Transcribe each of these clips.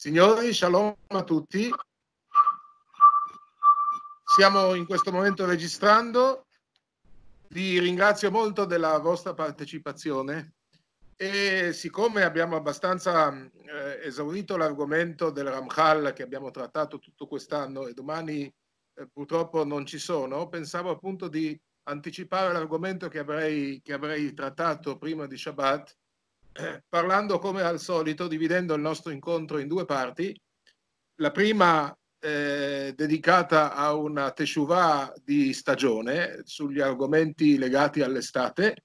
Signori, shalom a tutti. Siamo in questo momento registrando. Vi ringrazio molto della vostra partecipazione e siccome abbiamo abbastanza eh, esaurito l'argomento del Ramchal che abbiamo trattato tutto quest'anno e domani eh, purtroppo non ci sono, pensavo appunto di anticipare l'argomento che avrei, che avrei trattato prima di Shabbat parlando come al solito, dividendo il nostro incontro in due parti, la prima eh, dedicata a una teshuva di stagione sugli argomenti legati all'estate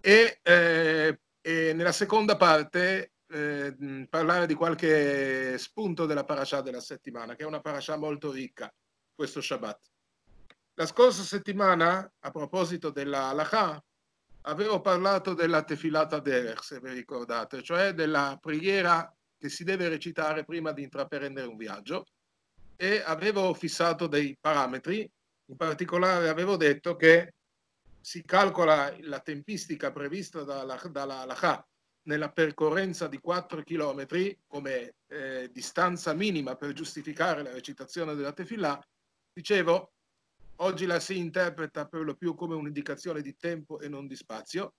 e, eh, e nella seconda parte eh, parlare di qualche spunto della parasha della settimana, che è una parasha molto ricca questo Shabbat. La scorsa settimana, a proposito della halakha, avevo parlato della tefilata derech, se vi ricordate, cioè della preghiera che si deve recitare prima di intraprendere un viaggio e avevo fissato dei parametri, in particolare avevo detto che si calcola la tempistica prevista dalla, dalla nella percorrenza di 4 km come eh, distanza minima per giustificare la recitazione della tefillah, dicevo Oggi la si interpreta per lo più come un'indicazione di tempo e non di spazio.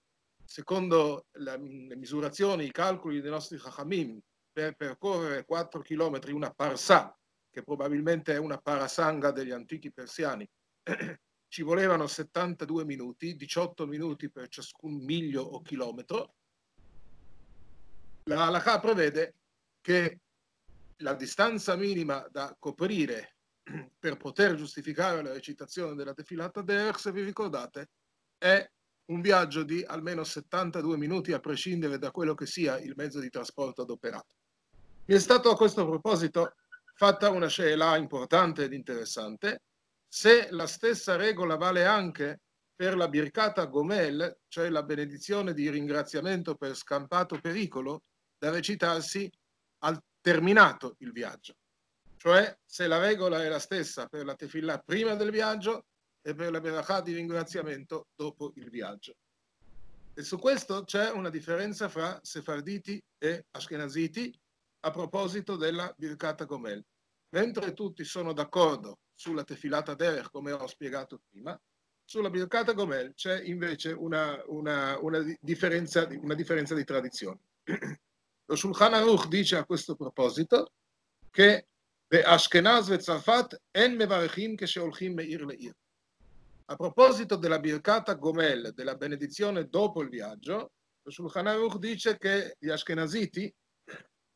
Secondo la, le misurazioni, i calcoli dei nostri Chachamim, per percorrere 4 km una parsa, che probabilmente è una parasanga degli antichi persiani, ci volevano 72 minuti, 18 minuti per ciascun miglio o chilometro. La halakha prevede che la distanza minima da coprire per poter giustificare la recitazione della defilata Derek, se vi ricordate, è un viaggio di almeno 72 minuti a prescindere da quello che sia il mezzo di trasporto adoperato. Mi è stato a questo proposito fatta una scelta importante ed interessante, se la stessa regola vale anche per la bircata gomel, cioè la benedizione di ringraziamento per scampato pericolo, da recitarsi al terminato il viaggio. Cioè, se la regola è la stessa per la tefillah prima del viaggio e per la berachà di ringraziamento dopo il viaggio. E su questo c'è una differenza fra sefarditi e ashkenaziti a proposito della Birkata Gomel. Mentre tutti sono d'accordo sulla tefilata derech, come ho spiegato prima, sulla Birkata Gomel c'è invece una, una, una, differenza, una differenza di tradizione. Lo Shulchan Aruch dice a questo proposito che באשכנז וצרפת אין מברכים כשהולכים מעיר לעיר. A proposito della Birkata Gomel, della benedizione dopo il viaggio, lo Shulchan Aruch dice che gli Ashkenaziti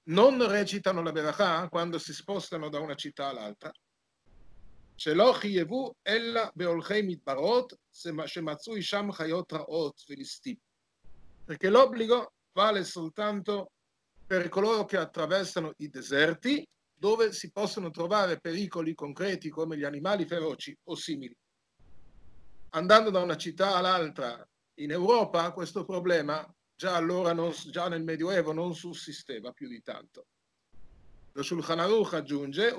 non recitano la Berachah quando si spostano da una città all'altra. שלא חייבו אלא בהולכי מדברות שמצאו שם חיות רעות וליסטים. Perché l'obbligo vale soltanto per coloro che attraversano i deserti dove si possono trovare pericoli concreti come gli animali feroci o simili. Andando da una città all'altra in Europa questo problema già allora, non, già nel Medioevo, non sussisteva più di tanto. Lo Shulchan Aruch aggiunge,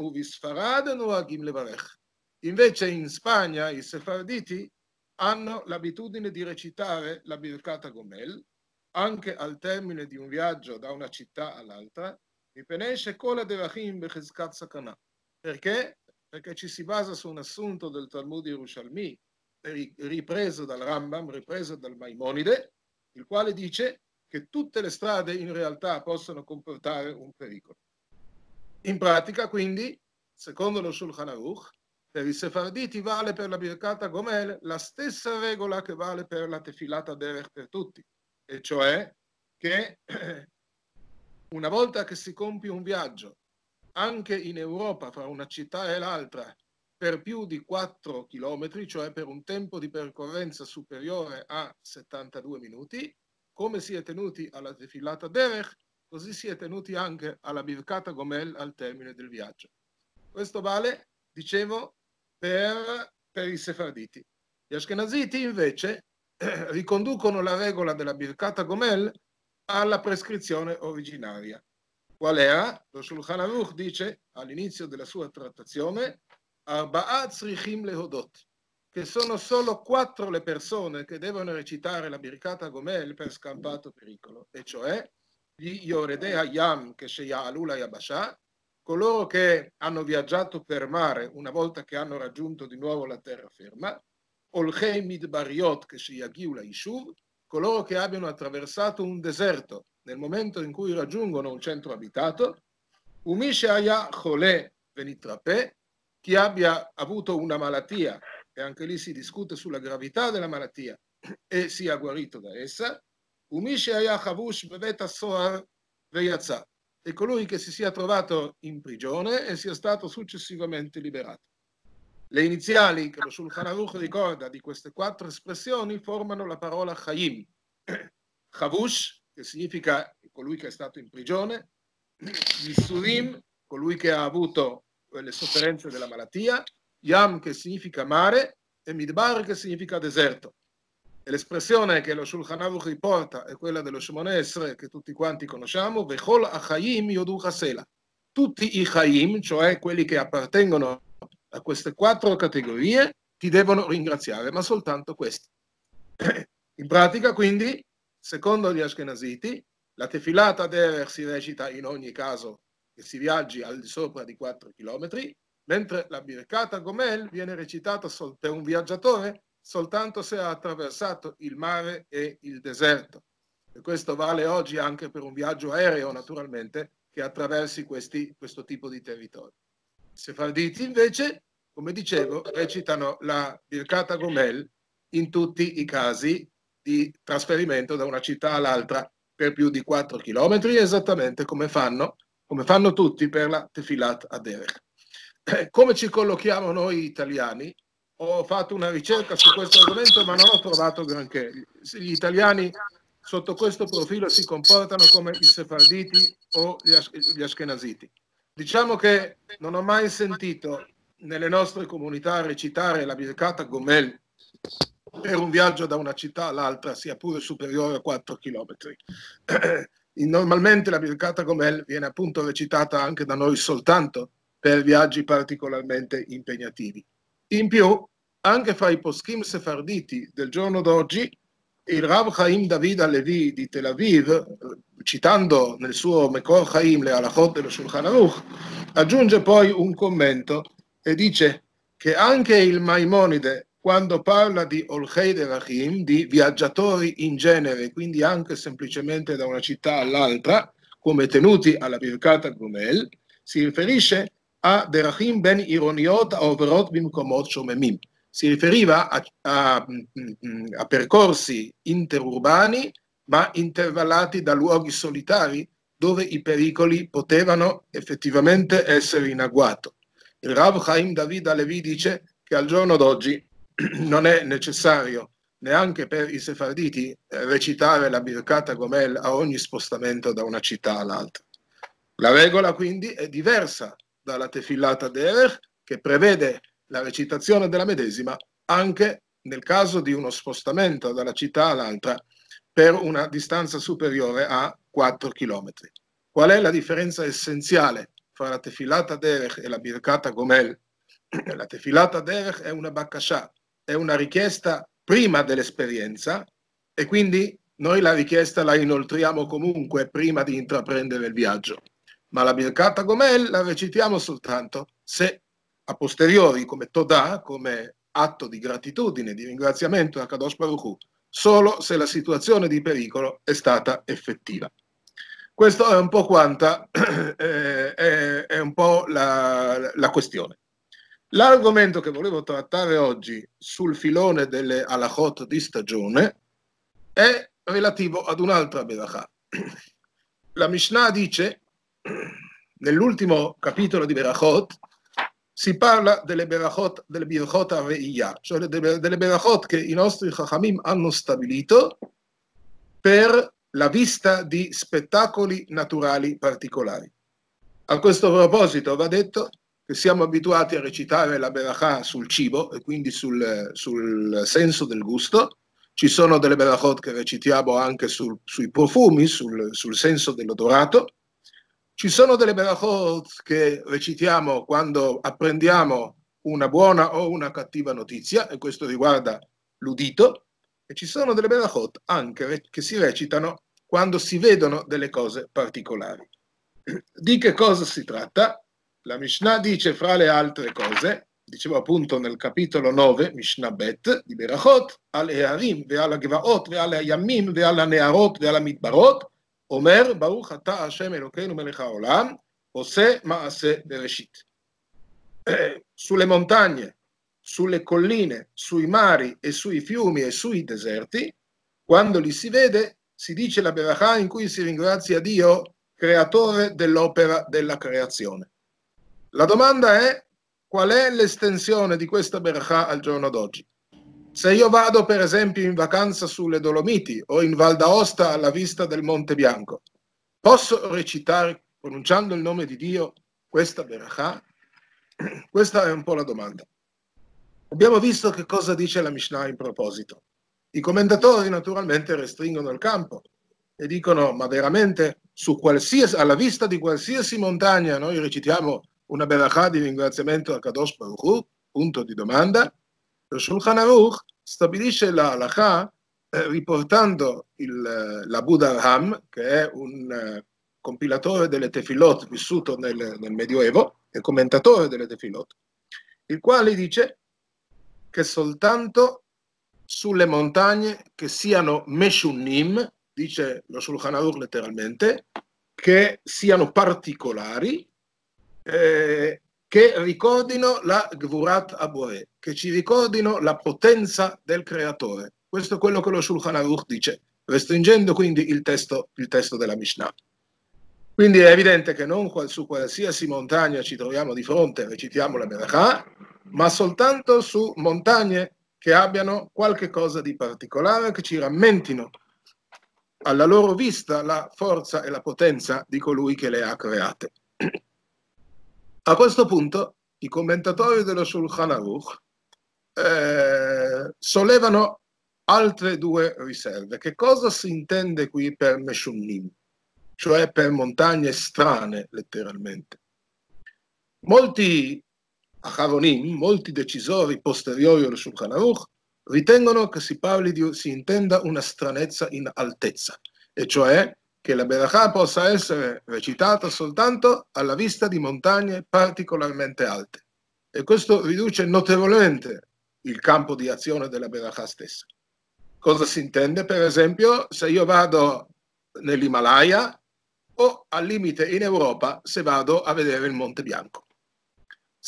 Invece in Spagna i sefarditi hanno l'abitudine di recitare la Birkata Gomel anche al termine di un viaggio da una città all'altra mipene shekola devachim bechezkat sakana. Perché? Perché ci si basa su un assunto del Talmud Yerushalmi, ripreso dal Rambam, ripreso dal Maimonide, il quale dice che tutte le strade in realtà possono comportare un pericolo. In pratica, quindi, secondo lo Shulchan Aruch, per i sefarditi vale per la Birkata Gomel la stessa regola che vale per la tefilata Derech per tutti, e cioè che una volta che si compie un viaggio, anche in Europa, fra una città e l'altra, per più di 4 km, cioè per un tempo di percorrenza superiore a 72 minuti, come si è tenuti alla defilata Derech, così si è tenuti anche alla Birkata Gomel al termine del viaggio. Questo vale, dicevo, per, per i sefarditi. Gli Ashkenaziti invece riconducono la regola della Birkata Gomel alla prescrizione originaria. Qual era? Lo Shulchan Aruch dice all'inizio della sua trattazione che sono solo quattro le persone che devono recitare la Birkata Gomel per scampato pericolo, e cioè gli Yorede Hayam Kesheya Alula Yabasha, coloro che hanno viaggiato per mare una volta che hanno raggiunto di nuovo la terraferma, Olchei Midbariot Kesheyagiu La Ishuv, coloro che abbiano attraversato un deserto nel momento in cui raggiungono un centro abitato, umisce Umishaya Chole venitrape, chi abbia avuto una malattia, e anche lì si discute sulla gravità della malattia, e sia guarito da essa, Umishaya Chavush Beveta Soar Veyazza, e colui che si sia trovato in prigione e sia stato successivamente liberato. Le iniziali che lo Shulchan Aruch ricorda di queste quattro espressioni formano la parola Chaim. Chavush, che significa colui che è stato in prigione, Yisurim, colui che ha avuto le sofferenze della malattia, Yam, che significa mare, e Midbar, che significa deserto. E l'espressione che lo Shulchan Aruch riporta è quella dello Esre, che tutti quanti conosciamo, Vechol Achayim Yodu Hasela. Tutti i Chaim, cioè quelli che appartengono a queste quattro categorie ti devono ringraziare, ma soltanto questi. In pratica, quindi, secondo gli Ashkenaziti, la tefilata derer si recita in ogni caso che si viaggi al di sopra di 4 km, mentre la birkata gomel viene recitata per un viaggiatore soltanto se ha attraversato il mare e il deserto. E questo vale oggi anche per un viaggio aereo, naturalmente, che attraversi questi, questo tipo di territori. Sefarditi invece come dicevo, recitano la Birkata Gomel in tutti i casi di trasferimento da una città all'altra per più di 4 km, esattamente come fanno, come fanno tutti per la Tefilat Aderech. Come ci collochiamo noi italiani? Ho fatto una ricerca su questo argomento, ma non ho trovato granché. Gli italiani sotto questo profilo si comportano come i sefarditi o gli, as- gli ashkenaziti. Diciamo che non ho mai sentito nelle nostre comunità recitare la Birkata Gomel per un viaggio da una città all'altra sia pure superiore a 4 km. Normalmente la Birkata Gomel viene appunto recitata anche da noi soltanto per viaggi particolarmente impegnativi. In più, anche fra i poschim sefarditi del giorno d'oggi, il Rav Chaim David Alevi di Tel Aviv, citando nel suo Mekor Chaim le Alachot dello Shulchan Aruch, aggiunge poi un commento e dice che anche il Maimonide, quando parla di Olchei Rahim, di viaggiatori in genere, quindi anche semplicemente da una città all'altra, come tenuti alla Birkata Gomel, si riferisce a de Rahim ben Ironiot Overot Bimkomot Shomemim. Si riferiva a, a, a percorsi interurbani, ma intervallati da luoghi solitari dove i pericoli potevano effettivamente essere in agguato. Il Rav Chaim David Alevi dice che al giorno d'oggi non è necessario neanche per i sefarditi recitare la Birkata Gomel a ogni spostamento da una città all'altra. La regola quindi è diversa dalla tefillata derech che prevede la recitazione della medesima anche nel caso di uno spostamento dalla città all'altra per una distanza superiore a 4 km. Qual è la differenza essenziale fra la tefilata derech e la birkata gomel. La tefilata derech è una baccascià, è una richiesta prima dell'esperienza e quindi noi la richiesta la inoltriamo comunque prima di intraprendere il viaggio. Ma la birkata gomel la recitiamo soltanto se a posteriori, come Todà, come atto di gratitudine, di ringraziamento a Kadosh Baruch Hu, solo se la situazione di pericolo è stata effettiva. Questo è un po' quanta eh, è, è, un po' la, la questione. L'argomento che volevo trattare oggi sul filone delle alachot di stagione è relativo ad un'altra Berachah. La Mishnah dice, nell'ultimo capitolo di Berachot, si parla delle Berachot, delle Birchot Reiyah, cioè delle, delle Berachot che i nostri Chachamim hanno stabilito per la vista di spettacoli naturali particolari. A questo proposito va detto che siamo abituati a recitare la berachà sul cibo e quindi sul, sul senso del gusto, ci sono delle berachot che recitiamo anche sul, sui profumi, sul, sul senso dell'odorato, ci sono delle berachot che recitiamo quando apprendiamo una buona o una cattiva notizia, e questo riguarda l'udito, e ci sono delle berachot anche che si recitano quando si vedono delle cose particolari. Di che cosa si tratta? La Mishnah dice, fra le altre cose, dicevo appunto nel capitolo 9, Mishnah Bet, di Berachot, al Earim, ve Gevaot, ve Yamim, ve Nearot, ve alla Omer, Baruch Ata Hashem Elokeinu Melech Haolam, Ose Maase Bereshit. Eh, sulle montagne, sulle colline, sui mari e sui fiumi e sui deserti, quando li si vede si dice la Berachà in cui si ringrazia Dio, creatore dell'opera della creazione. La domanda è qual è l'estensione di questa Berachà al giorno d'oggi? Se io vado per esempio in vacanza sulle Dolomiti o in Val d'Aosta alla vista del Monte Bianco, posso recitare, pronunciando il nome di Dio, questa Berachà? Questa è un po' la domanda. Abbiamo visto che cosa dice la Mishnah in proposito. I commentatori naturalmente restringono il campo e dicono ma veramente su qualsiasi, alla vista di qualsiasi montagna noi recitiamo una beracha di ringraziamento a Kadosh Baruch Hu, punto di domanda, Lo Shulchan Aruch stabilisce la halakha eh, riportando il, eh, la Buddha Ham, che è un eh, compilatore delle tefilot vissuto nel, nel Medioevo, e commentatore delle tefilot, il quale dice che soltanto sulle montagne che siano Meshunim, dice lo Shulchan Aruch letteralmente, che siano particolari, eh, che ricordino la Gvurat Aboe, che ci ricordino la potenza del creatore. Questo è quello che lo Shulchan Aruch dice, restringendo quindi il testo, il testo della Mishnah. Quindi è evidente che non su qualsiasi montagna ci troviamo di fronte recitiamo la Berachah, ma soltanto su montagne che abbiano qualche cosa di particolare, che ci rammentino alla loro vista la forza e la potenza di colui che le ha create. A questo punto i commentatori dello Shulchan Aruch eh, sollevano altre due riserve. Che cosa si intende qui per Meshunim? Cioè per montagne strane, letteralmente. Molti Aharoni, molti decisori posteriori al Shulchan Aruch, ritengono che si parli di, si intenda una stranezza in altezza, e cioè che la Berachà possa essere recitata soltanto alla vista di montagne particolarmente alte. E questo riduce notevolmente il campo di azione della Berachà stessa. Cosa si intende? Per esempio, se io vado nell'Himalaya o al limite in Europa se vado a vedere il Monte Bianco.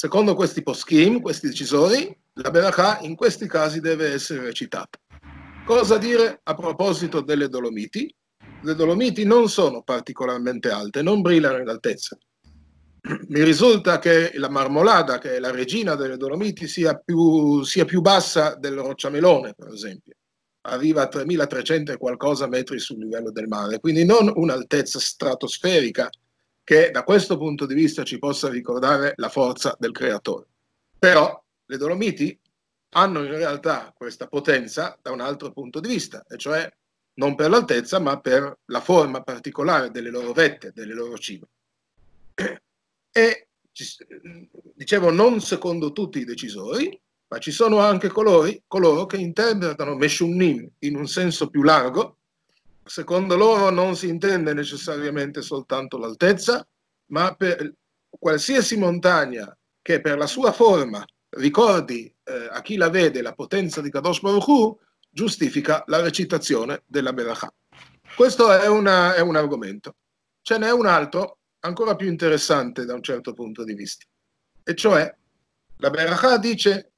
Secondo questi poschim, questi decisori, la Berachà in questi casi deve essere recitata. Cosa dire a proposito delle Dolomiti? Le Dolomiti non sono particolarmente alte, non brillano in altezza. Mi risulta che la Marmolada, che è la regina delle Dolomiti, sia più, sia più bassa del Rocciamelone, per esempio. Arriva a 3300 e qualcosa metri sul livello del mare, quindi non un'altezza stratosferica, che da questo punto di vista ci possa ricordare la forza del creatore. Però le Dolomiti hanno in realtà questa potenza da un altro punto di vista, e cioè non per l'altezza, ma per la forma particolare delle loro vette, delle loro cime. E dicevo, non secondo tutti i decisori, ma ci sono anche colori, coloro che interpretano Meshunim in un senso più largo, secondo loro non si intende necessariamente soltanto l'altezza, ma per qualsiasi montagna che per la sua forma ricordi eh, a chi la vede la potenza di Kadosh Baruch Hu, giustifica la recitazione della Berachah. Questo è, una, è un argomento. Ce n'è un altro ancora più interessante da un certo punto di vista, e cioè la Berachah dice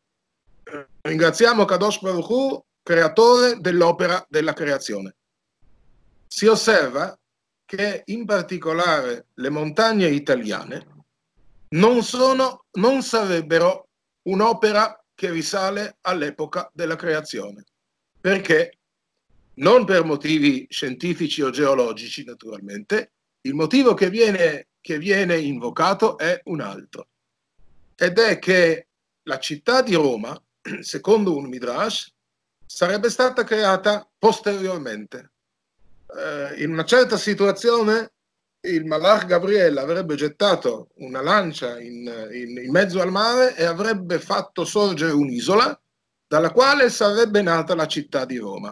ringraziamo Kadosh Baruch Hu, creatore dell'opera della creazione si osserva che in particolare le montagne italiane non, sono, non sarebbero un'opera che risale all'epoca della creazione, perché non per motivi scientifici o geologici naturalmente, il motivo che viene, che viene invocato è un altro, ed è che la città di Roma, secondo un Midrash, sarebbe stata creata posteriormente, eh, in una certa situazione il Malach Gabriel avrebbe gettato una lancia in, in, in mezzo al mare e avrebbe fatto sorgere un'isola dalla quale sarebbe nata la città di Roma.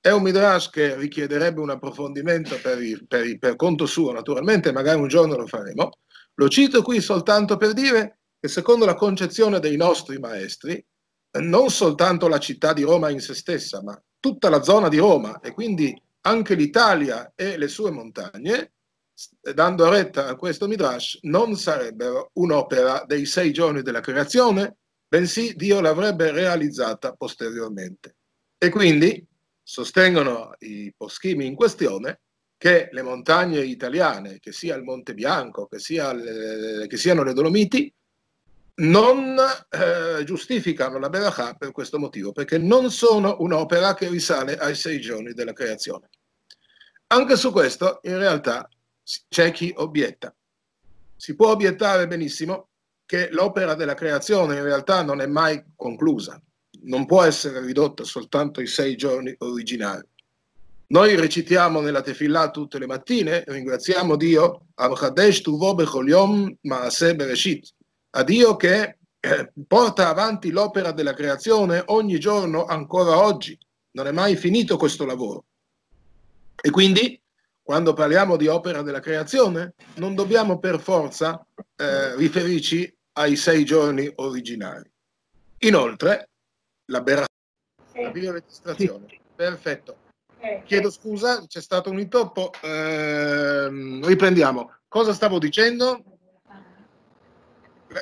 È un midrash che richiederebbe un approfondimento per, il, per, il, per, conto suo, naturalmente, magari un giorno lo faremo. Lo cito qui soltanto per dire che secondo la concezione dei nostri maestri, non soltanto la città di Roma in se stessa, ma tutta la zona di Roma e quindi anche l'Italia e le sue montagne, dando retta a questo Midrash, non sarebbero un'opera dei sei giorni della creazione, bensì Dio l'avrebbe realizzata posteriormente. E quindi sostengono i poschimi in questione che le montagne italiane, che sia il Monte Bianco, che, sia le, che siano le Dolomiti, non eh, giustificano la Berachà per questo motivo, perché non sono un'opera che risale ai sei giorni della creazione. Anche su questo in realtà c'è chi obietta. Si può obiettare benissimo che l'opera della creazione in realtà non è mai conclusa, non può essere ridotta soltanto ai sei giorni originali. Noi recitiamo nella Tefillah tutte le mattine, ringraziamo Dio, Avchadesh Tuvo Bechol Yom Bereshit, a Dio che eh, porta avanti l'opera della creazione ogni giorno, ancora oggi. Non è mai finito questo lavoro. E quindi, quando parliamo di opera della creazione, non dobbiamo per forza eh, riferirci ai sei giorni originali. Inoltre, l'aberrazione, la bioregistrazione. Perfetto. Eh, Chiedo scusa, c'è stato un intoppo. Eh, riprendiamo. Cosa stavo dicendo?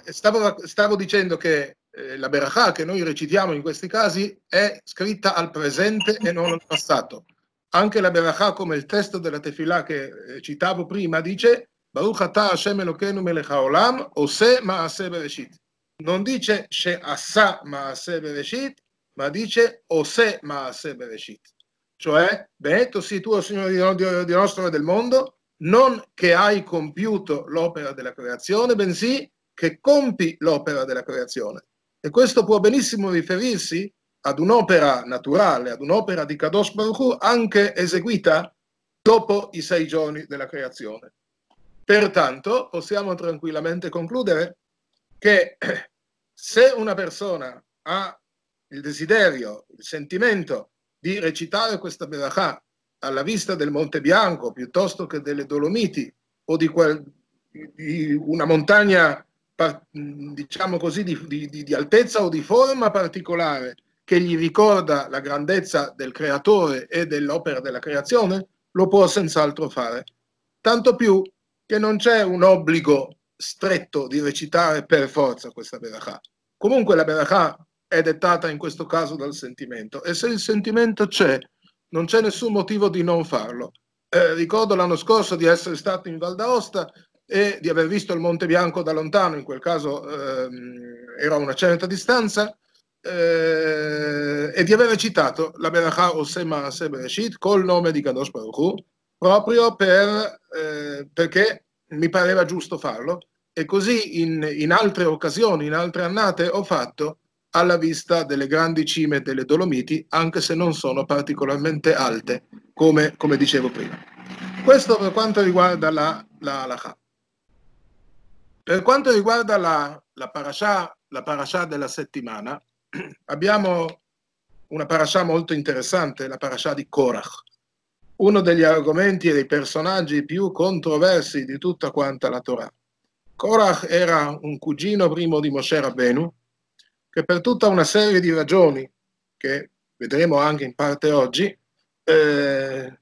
Eh, stavo, stavo dicendo che eh, la Berachà che noi recitiamo in questi casi è scritta al presente e non al passato. Anche la Berachà, come il testo della Tefillah che eh, citavo prima, dice Baruch atah Hashem Elokeinu melech haolam, ose ma'aseh bereshit. Non dice she'asa ma'aseh bereshit, ma dice ose ma'aseh bereshit. Cioè, benedetto sii tu, Signore di, di, di nostro e del mondo, non che hai compiuto l'opera della creazione, bensì che compi l'opera della creazione. E questo può benissimo riferirsi ad un'opera naturale, ad un'opera di Kadosh Baruch Hu, anche eseguita dopo i sei giorni della creazione. Pertanto possiamo tranquillamente concludere che se una persona ha il desiderio, il sentimento di recitare questa Berachà alla vista del Monte Bianco piuttosto che delle Dolomiti o di, quel, di una montagna diciamo così, di, di, di, altezza o di forma particolare che gli ricorda la grandezza del creatore e dell'opera della creazione, lo può senz'altro fare. Tanto più che non c'è un obbligo stretto di recitare per forza questa berachà. Comunque la berachà è dettata in questo caso dal sentimento e se il sentimento c'è, non c'è nessun motivo di non farlo. Eh, ricordo l'anno scorso di essere stato in Val d'Aosta e di aver visto il Monte Bianco da lontano, in quel caso ehm, ero a una certa distanza, eh, e di aver citato la Berakha Osema Sebereshit col nome di Kadosh Baruch Hu, proprio per, eh, perché mi pareva giusto farlo, e così in, in, altre occasioni, in altre annate, ho fatto alla vista delle grandi cime delle Dolomiti, anche se non sono particolarmente alte, come, come dicevo prima. Questo per quanto riguarda la, la halakha. Per quanto riguarda la, la, parasha, la parasha della settimana, abbiamo una parasha molto interessante, la parasha di Korach. Uno degli argomenti e dei personaggi più controversi di tutta quanta la Torah. Korach era un cugino primo di Moshe Rabbenu, che per tutta una serie di ragioni, che vedremo anche in parte oggi, eh,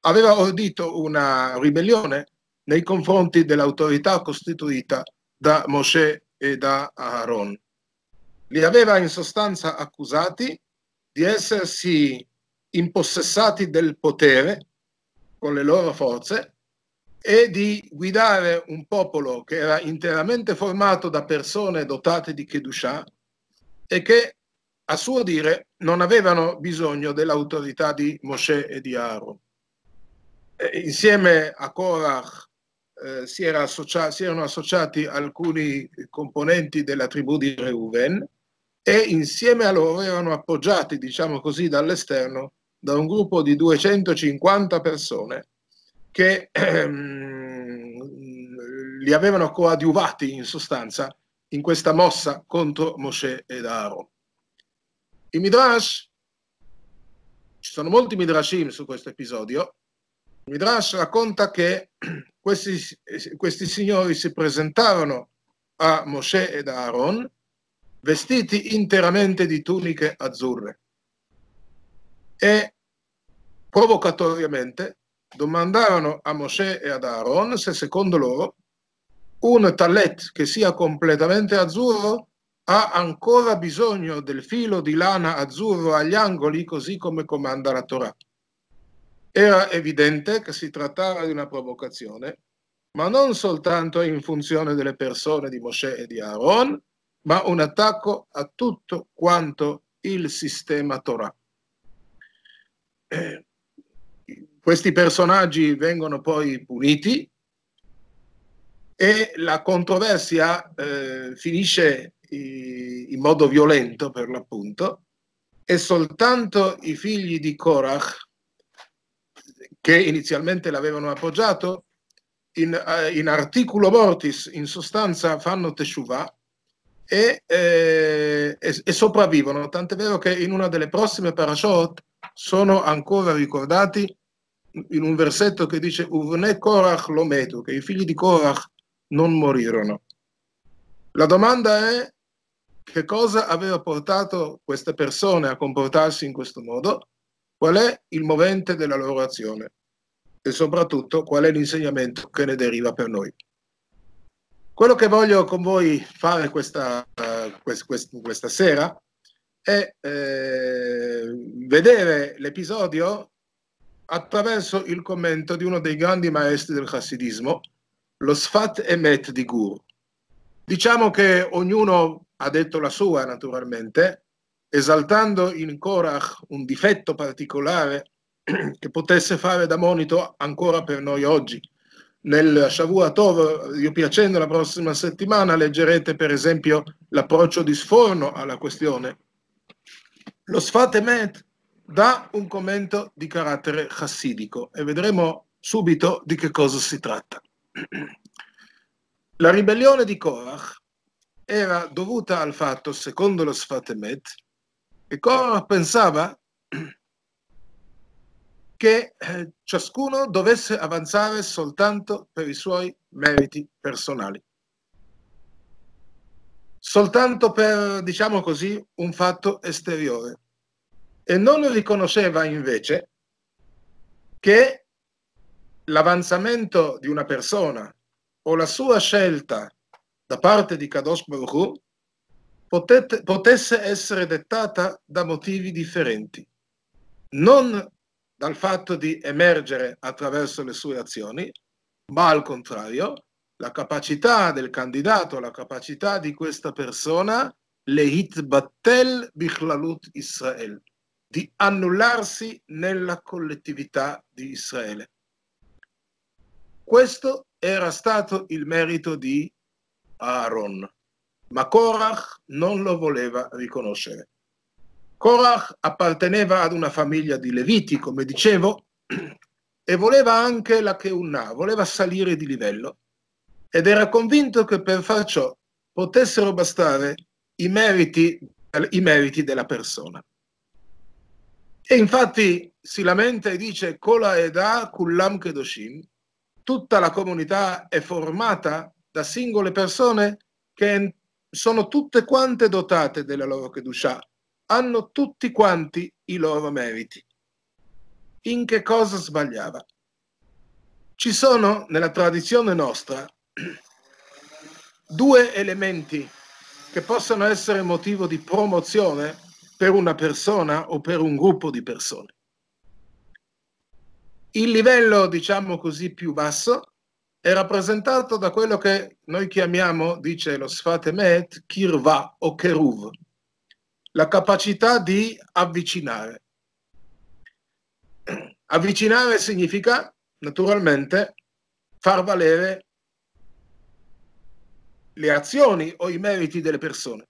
aveva ordito una ribellione nei confronti dell'autorità costituita da Mosè e da Aaron. Li aveva in sostanza accusati di essersi impossessati del potere con le loro forze e di guidare un popolo che era interamente formato da persone dotate di Kedusha e che a suo dire non avevano bisogno dell'autorità di Mosè e di Aaron. E insieme a Korach eh, si, era associa- si, erano associati alcuni componenti della tribù di Reuven e insieme a loro erano appoggiati, diciamo così, dall'esterno da un gruppo di 250 persone che ehm, li avevano coadiuvati in sostanza in questa mossa contro Mosè ed Aaron. I Midrash, ci sono molti Midrashim su questo episodio, Midrash racconta che questi, questi signori si presentarono a Mosè ed Aaron vestiti interamente di tuniche azzurre e provocatoriamente domandarono a Mosè e ad Aaron se secondo loro un tallet che sia completamente azzurro ha ancora bisogno del filo di lana azzurro agli angoli così come comanda la Torah. Era evidente che si trattava di una provocazione, ma non soltanto in funzione delle persone di Mosè e di Aaron, ma un attacco a tutto quanto il sistema Torah. Eh, questi personaggi vengono poi puniti e la controversia eh, finisce in modo violento per l'appunto e soltanto i figli di Korach che inizialmente l'avevano appoggiato, in, eh, in articolo mortis, in sostanza, fanno teshuva e, eh, e, e, sopravvivono. Tant'è vero che in una delle prossime parashot sono ancora ricordati in un versetto che dice Uvne Korach lo metu, che i figli di Korach non morirono. La domanda è che cosa aveva portato queste persone a comportarsi in questo modo? Qual è il movente della loro azione? e soprattutto qual è l'insegnamento che ne deriva per noi. Quello che voglio con voi fare questa, questa sera è eh, vedere l'episodio attraverso il commento di uno dei grandi maestri del Hasidismo, lo Sfat Emet di Gur. Diciamo che ognuno ha detto la sua, naturalmente, esaltando in Korach un difetto particolare che potesse fare da monito ancora per noi oggi. Nel Shavua Tov, io piacendo, la prossima settimana leggerete per esempio l'approccio di Sforno alla questione. Lo Sfatemet dà un commento di carattere chassidico e vedremo subito di che cosa si tratta. La ribellione di Korach era dovuta al fatto, secondo lo Sfatemet, che Korach pensava che eh, ciascuno dovesse avanzare soltanto per i suoi meriti personali, soltanto per, diciamo così, un fatto esteriore. E non riconosceva invece che l'avanzamento di una persona o la sua scelta da parte di Kadosh Baruch Hu potesse essere dettata da motivi differenti, non dal fatto di emergere attraverso le sue azioni, ma al contrario, la capacità del candidato, la capacità di questa persona, lehit battel bichlalut Israel, di annullarsi nella collettività di Israele. Questo era stato il merito di Aaron, ma Korach non lo voleva riconoscere. Korach apparteneva ad una famiglia di Leviti, come dicevo, e voleva anche la Keunna, voleva salire di livello, ed era convinto che per far ciò potessero bastare i meriti, i meriti della persona. E infatti si lamenta e dice Kola Eda Kullam Kedoshim, tutta la comunità è formata da singole persone che sono tutte quante dotate della loro Kedusha, hanno tutti quanti i loro meriti. In che cosa sbagliava? Ci sono nella tradizione nostra due elementi che possono essere motivo di promozione per una persona o per un gruppo di persone. Il livello, diciamo così, più basso è rappresentato da quello che noi chiamiamo, dice lo Sfatemet, Met, Kirva o Keruv, la capacità di avvicinare. Avvicinare significa naturalmente far valere le azioni o i meriti delle persone.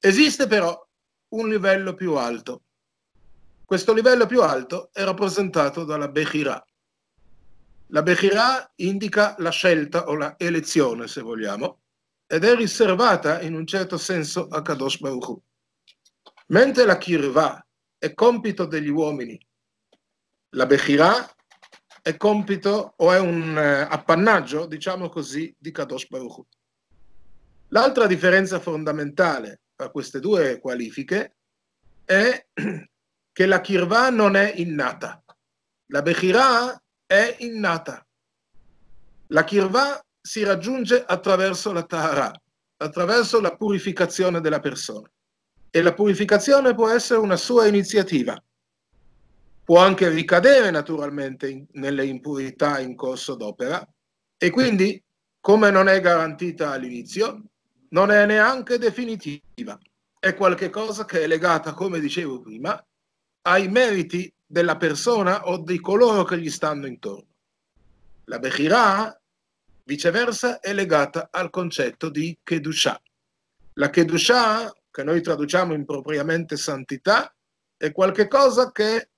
Esiste però un livello più alto. Questo livello più alto è rappresentato dalla Bechirah. La Bechirah indica la scelta o la elezione, se vogliamo, ed è riservata in un certo senso a Kadosh Baruch Mentre la kirva è compito degli uomini, la bechirà è compito o è un eh, appannaggio, diciamo così, di Kadosh Baruch L'altra differenza fondamentale tra queste due qualifiche è che la kirva non è innata, la bechirà è innata. La kirva si raggiunge attraverso la tahara, attraverso la purificazione della persona e la purificazione può essere una sua iniziativa. Può anche ricadere naturalmente in, nelle impurità in corso d'opera e quindi, come non è garantita all'inizio, non è neanche definitiva. È qualcosa che è legata, come dicevo prima, ai meriti della persona o di coloro che gli stanno intorno. La Bechirah, viceversa, è legata al concetto di Kedusha. La Kedusha che noi traduciamo impropriamente santità, è qualcosa che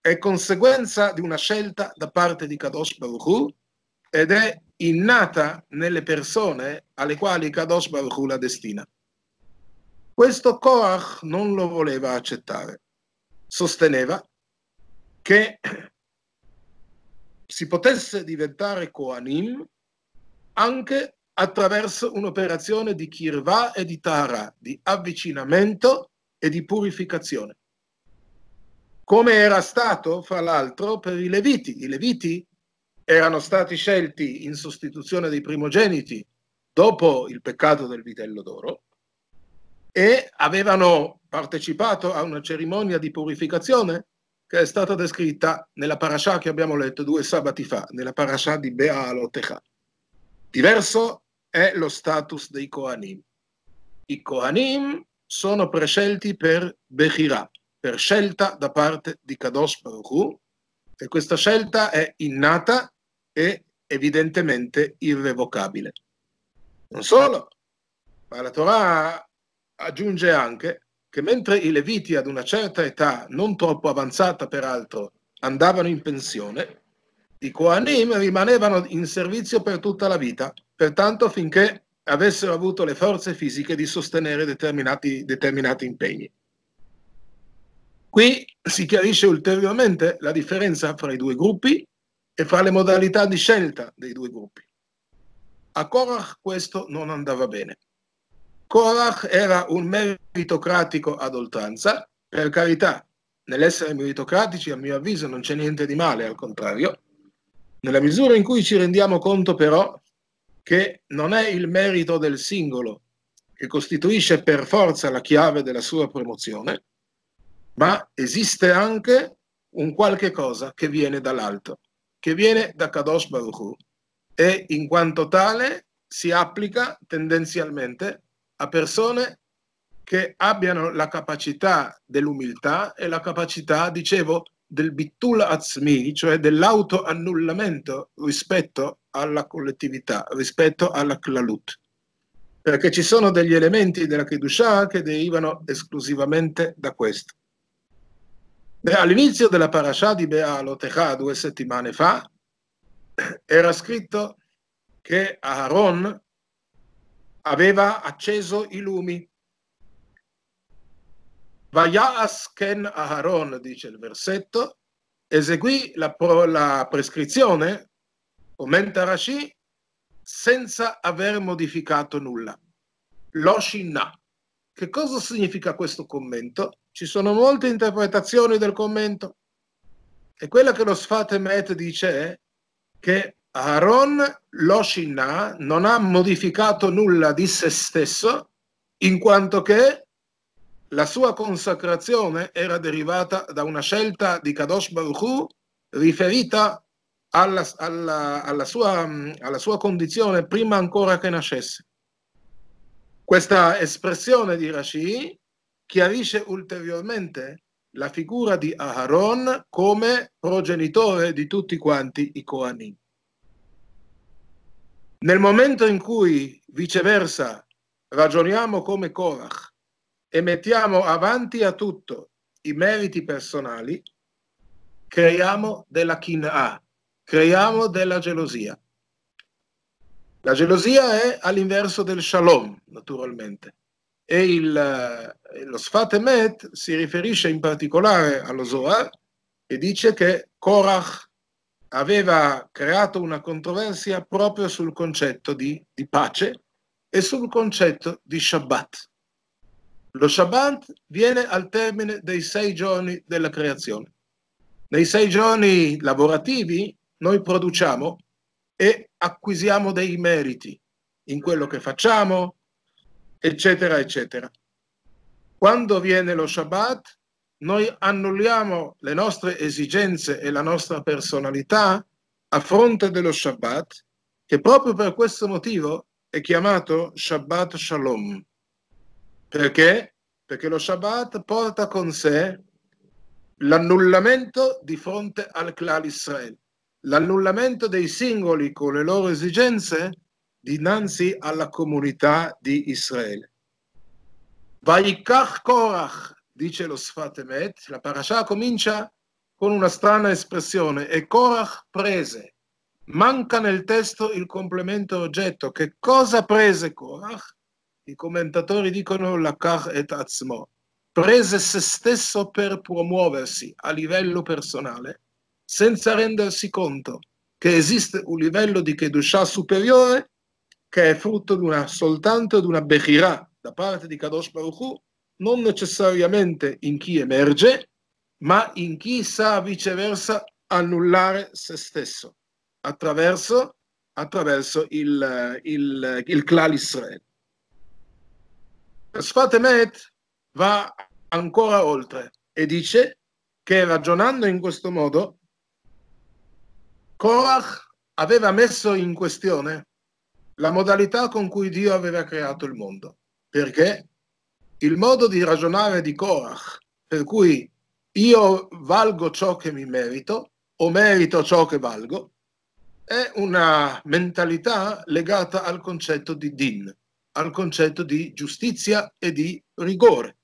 è conseguenza di una scelta da parte di Kadosh Baruch Hu ed è innata nelle persone alle quali Kadosh Baruch Hu la destina. Questo Koach non lo voleva accettare. Sosteneva che si potesse diventare Koanim anche attraverso un'operazione di kirva e di tara, di avvicinamento e di purificazione. Come era stato, fra l'altro, per i Leviti. I Leviti erano stati scelti in sostituzione dei primogeniti dopo il peccato del vitello d'oro e avevano partecipato a una cerimonia di purificazione che è stata descritta nella parasha che abbiamo letto due sabati fa, nella parasha di Bealotecha. Diverso è lo status dei Kohanim. I Kohanim sono prescelti per Bechirah, per scelta da parte di Kadosh Baruch Hu, e questa scelta è innata e evidentemente irrevocabile. Non solo, ma la Torah aggiunge anche che mentre i Leviti ad una certa età, non troppo avanzata peraltro, andavano in pensione, i Kohanim rimanevano in servizio per tutta la vita, pertanto finché avessero avuto le forze fisiche di sostenere determinati, determinati impegni. Qui si chiarisce ulteriormente la differenza fra i due gruppi e fra le modalità di scelta dei due gruppi. A Korach questo non andava bene. Korach era un meritocratico ad oltranza, per carità, nell'essere meritocratici a mio avviso non c'è niente di male, al contrario, nella misura in cui ci rendiamo conto però che non è il merito del singolo che costituisce per forza la chiave della sua promozione, ma esiste anche un qualche cosa che viene dall'alto, che viene da Kadosh Baruch Hu, e in quanto tale si applica tendenzialmente a persone che abbiano la capacità dell'umiltà e la capacità, dicevo, del bitul azmi, cioè dell'autoannullamento rispetto alla collettività, rispetto alla klalut. Perché ci sono degli elementi della Kedusha che derivano esclusivamente da questo. All'inizio della parasha di Bealotecha, due settimane fa, era scritto che Aaron aveva acceso i lumi Vayaas Ken Aharon, dice il versetto, eseguì la, la prescrizione, commenta Rashi, senza aver modificato nulla. Lo Shinna. Che cosa significa questo commento? Ci sono molte interpretazioni del commento. E quella che lo Sfatemet dice è che Aaron lo Shinna non ha modificato nulla di se stesso, in quanto che la sua consacrazione era derivata da una scelta di Kadosh Baruchu riferita alla, alla, alla, sua, alla, sua, condizione prima ancora che nascesse. Questa espressione di Rashi chiarisce ulteriormente la figura di Aharon come progenitore di tutti quanti i Koanim. Nel momento in cui, viceversa, ragioniamo come Korach e mettiamo avanti a tutto i meriti personali, creiamo della kin'a, creiamo della gelosia. La gelosia è all'inverso del shalom, naturalmente, e il, eh, lo sfatemet si riferisce in particolare allo Zohar e dice che Korach aveva creato una controversia proprio sul concetto di, di pace e sul concetto di Shabbat. Lo Shabbat viene al termine dei sei giorni della creazione. Nei sei giorni lavorativi noi produciamo e acquisiamo dei meriti in quello che facciamo, eccetera, eccetera. Quando viene lo Shabbat, noi annulliamo le nostre esigenze e la nostra personalità a fronte dello Shabbat, che proprio per questo motivo è chiamato Shabbat Shalom, perché? Perché lo Shabbat porta con sé l'annullamento di fronte al clan Israel, l'annullamento dei singoli con le loro esigenze dinanzi alla comunità di Israele. Vaikach Korach, dice lo Sfatemet, la parasha comincia con una strana espressione, e Korach prese. Manca nel testo il complemento oggetto. Che cosa prese Korach? i commentatori dicono Lakar et Atzmo, prese se stesso per promuoversi a livello personale, senza rendersi conto che esiste un livello di Kedusha superiore che è frutto di una, soltanto di una Bechirah da parte di Kadosh Baruch Hu, non necessariamente in chi emerge, ma in chi sa viceversa annullare se stesso attraverso, attraverso il, il, il Klal Israel. Sfat Emet va ancora oltre e dice che ragionando in questo modo, Korach aveva messo in questione la modalità con cui Dio aveva creato il mondo, perché il modo di ragionare di Korach, per cui io valgo ciò che mi merito o merito ciò che valgo, è una mentalità legata al concetto di din, al concetto di giustizia e di rigore.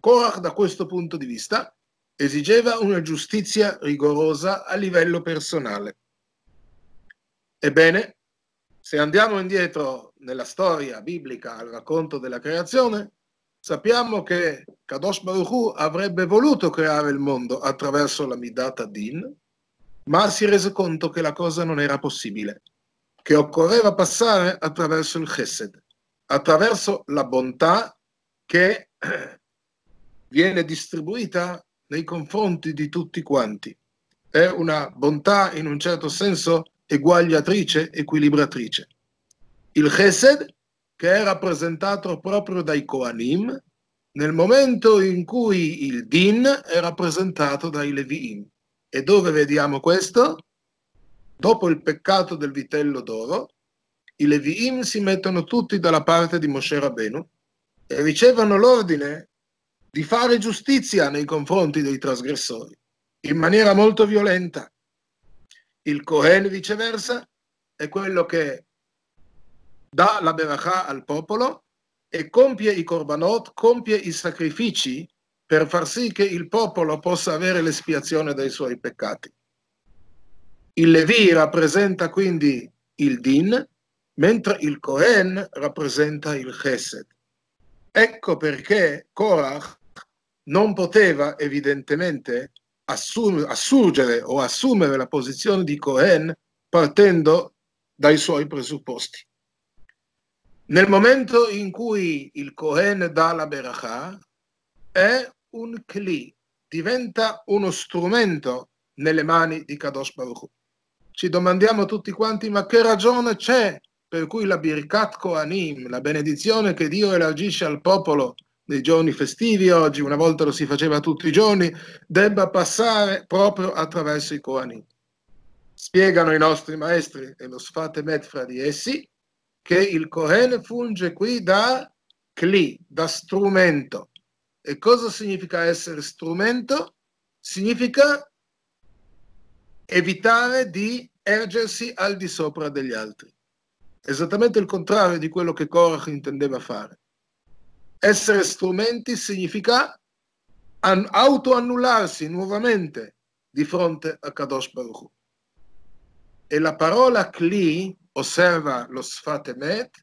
Korach da questo punto di vista esigeva una giustizia rigorosa a livello personale. Ebbene, se andiamo indietro nella storia biblica al racconto della creazione, sappiamo che Kadosh Baruch Hu avrebbe voluto creare il mondo attraverso la Midata Din, ma si rese conto che la cosa non era possibile che occorreva passare attraverso il Chesed, attraverso la bontà che eh, viene distribuita nei confronti di tutti quanti. È una bontà in un certo senso eguagliatrice, equilibratrice. Il Chesed, che è rappresentato proprio dai Koanim, nel momento in cui il Din è rappresentato dai Levi'im. E dove vediamo questo? Dopo il peccato del vitello d'oro, i Leviim si mettono tutti dalla parte di Moshe Rabbenu e ricevono l'ordine di fare giustizia nei confronti dei trasgressori in maniera molto violenta. Il Kohen, viceversa, è quello che dà la berachà al popolo e compie i korbanot, compie i sacrifici per far sì che il popolo possa avere l'espiazione dei suoi peccati. Il Levi rappresenta quindi il Din, mentre il Cohen rappresenta il Chesed. Ecco perché Korach non poteva evidentemente assum- assurgere o assumere la posizione di Cohen partendo dai suoi presupposti. Nel momento in cui il Cohen dà la Berachah, è un Kli, diventa uno strumento nelle mani di Kadosh Baruch ci domandiamo tutti quanti ma che ragione c'è per cui la Birkat Koanim, la benedizione che Dio elargisce al popolo nei giorni festivi oggi, una volta lo si faceva tutti i giorni, debba passare proprio attraverso i Koanim. Spiegano i nostri maestri e lo sfate met fra di essi che il Kohen funge qui da cli, da strumento. E cosa significa essere strumento? Significa evitare di ergersi al di sopra degli altri. Esattamente il contrario di quello che Korach intendeva fare. Essere strumenti significa an- autoannullarsi nuovamente di fronte a Kadosh Baruch. E la parola Kli, osserva lo Sfatemet,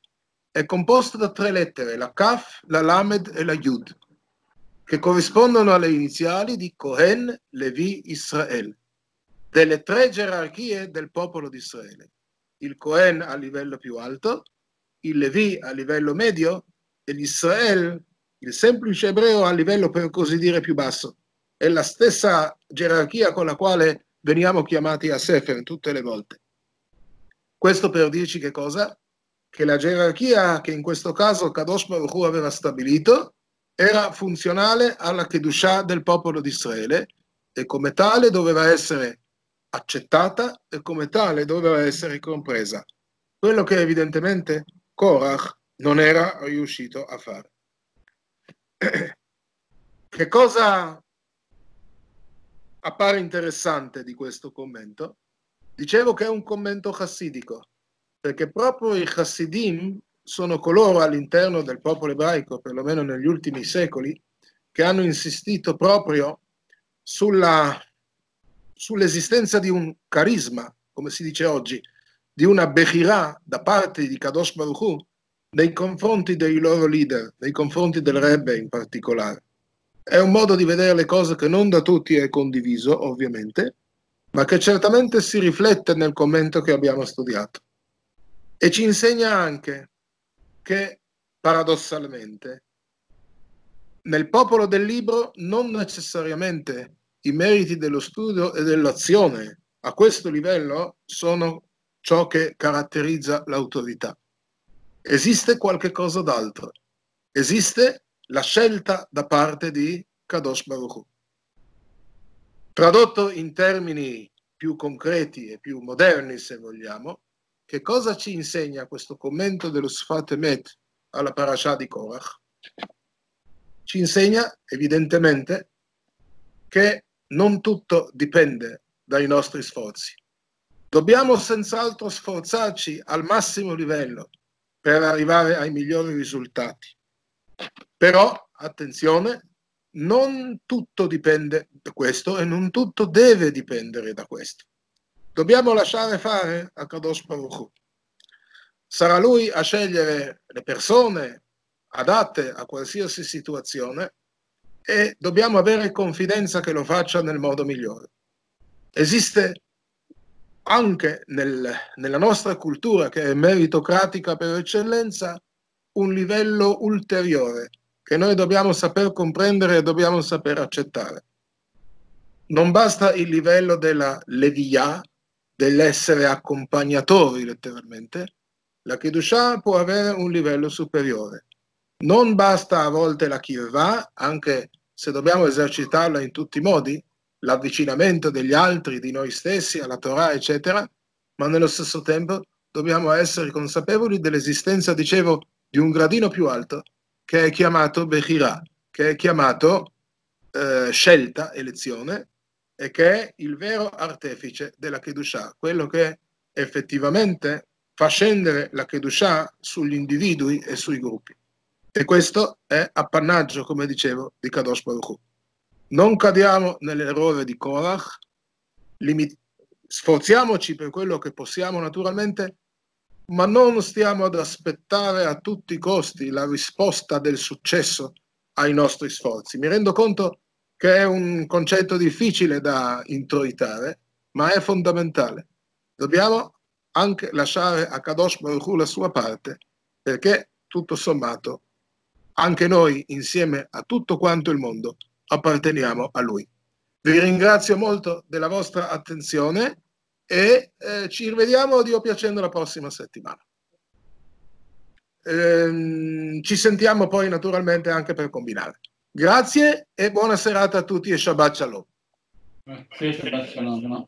è composta da tre lettere, la Kaf, la Lamed e la Yud, che corrispondono alle iniziali di Kohen, Levi, Israel delle tre gerarchie del popolo di Israele. Il Cohen a livello più alto, il Levi a livello medio e l'Israel, il semplice ebreo, a livello per così dire più basso. È la stessa gerarchia con la quale veniamo chiamati a Sefer tutte le volte. Questo per dirci che cosa? Che la gerarchia che in questo caso Kadosh Baruch Hu aveva stabilito era funzionale alla Kedushah del popolo di Israele e come tale doveva essere accettata e come tale doveva essere compresa, quello che evidentemente Korach non era riuscito a fare. Che cosa appare interessante di questo commento? Dicevo che è un commento chassidico, perché proprio i chassidim sono coloro all'interno del popolo ebraico, perlomeno negli ultimi secoli, che hanno insistito proprio sulla sull'esistenza di un carisma, come si dice oggi, di una Bechirah da parte di Kadosh Baruch Hu nei confronti dei loro leader, nei confronti del Rebbe in particolare. È un modo di vedere le cose che non da tutti è condiviso, ovviamente, ma che certamente si riflette nel commento che abbiamo studiato. E ci insegna anche che, paradossalmente, nel popolo del libro non necessariamente i meriti dello studio e dell'azione a questo livello sono ciò che caratterizza l'autorità. Esiste qualche cosa d'altro. Esiste la scelta da parte di Kadosh Baruch. Tradotto in termini più concreti e più moderni, se vogliamo, che cosa ci insegna questo commento dello Sfat Emet alla Parashah di Korach? Ci insegna evidentemente che non tutto dipende dai nostri sforzi. Dobbiamo senz'altro sforzarci al massimo livello per arrivare ai migliori risultati. Però, attenzione, non tutto dipende da questo e non tutto deve dipendere da questo. Dobbiamo lasciare fare a Kadosh Baruch Sarà lui a scegliere le persone adatte a qualsiasi situazione e dobbiamo avere confidenza che lo faccia nel modo migliore. Esiste anche nel, nella nostra cultura, che è meritocratica per eccellenza, un livello ulteriore che noi dobbiamo saper comprendere e dobbiamo saper accettare. Non basta il livello della levia, dell'essere accompagnatori letteralmente, la Kedusha può avere un livello superiore. Non basta a volte la Kirva, anche se dobbiamo esercitarla in tutti i modi, l'avvicinamento degli altri, di noi stessi, alla Torah, eccetera, ma nello stesso tempo dobbiamo essere consapevoli dell'esistenza, dicevo, di un gradino più alto, che è chiamato Bechirah, che è chiamato eh, scelta, elezione, e che è il vero artefice della Kedushah, quello che effettivamente fa scendere la Kedushah sugli individui e sui gruppi. E questo è appannaggio, come dicevo, di Kadosh Baruch Non cadiamo nell'errore di Korach, limit- sforziamoci per quello che possiamo naturalmente, ma non stiamo ad aspettare a tutti i costi la risposta del successo ai nostri sforzi. Mi rendo conto che è un concetto difficile da introitare, ma è fondamentale. Dobbiamo anche lasciare a Kadosh Baruch la sua parte, perché tutto sommato anche noi, insieme a tutto quanto il mondo, apparteniamo a Lui. Vi ringrazio molto della vostra attenzione e eh, ci rivediamo, Dio piacendo, la prossima settimana. Ehm, ci sentiamo poi naturalmente anche per combinare. Grazie e buona serata a tutti e Shabbat Shalom. Grazie. Shabbat shalom.